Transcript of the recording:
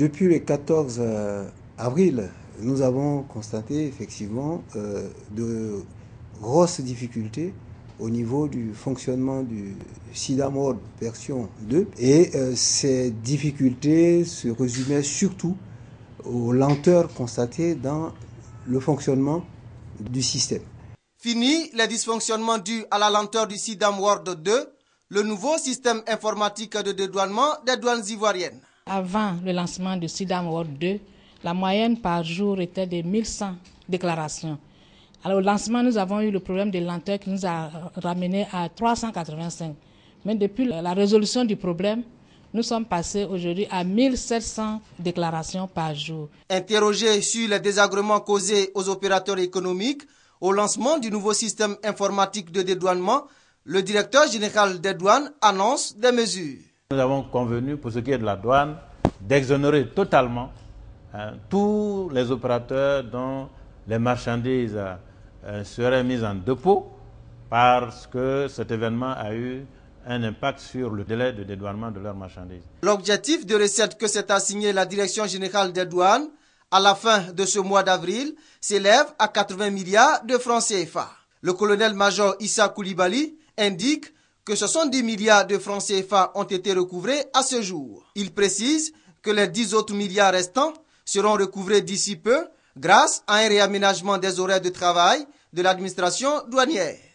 depuis le 14 euh, avril, nous avons constaté effectivement euh, de grosses difficultés au niveau du fonctionnement du SIDAM World version 2 et euh, ces difficultés se résumaient surtout aux lenteurs constatées dans le fonctionnement du système. Fini les dysfonctionnements dus à la lenteur du SIDAM World 2, le nouveau système informatique de dédouanement des douanes ivoiriennes. Avant le lancement de SIDAM World 2, la moyenne par jour était de 1100 déclarations. Alors, au lancement, nous avons eu le problème de lenteur qui nous a ramené à 385. Mais depuis la résolution du problème, nous sommes passés aujourd'hui à 1700 déclarations par jour. Interrogé sur les désagréments causés aux opérateurs économiques au lancement du nouveau système informatique de dédouanement, le directeur général des douanes annonce des mesures. Nous avons convenu, pour ce qui est de la douane, d'exonérer totalement hein, tous les opérateurs dont les marchandises euh, seraient mises en dépôt parce que cet événement a eu un impact sur le délai de dédouanement de leurs marchandises. L'objectif de recette que s'est assigné la Direction générale des douanes à la fin de ce mois d'avril s'élève à 80 milliards de francs CFA. Le colonel-major Issa Koulibaly indique que 70 milliards de francs CFA ont été recouvrés à ce jour. Il précise que les 10 autres milliards restants seront recouvrés d'ici peu grâce à un réaménagement des horaires de travail de l'administration douanière.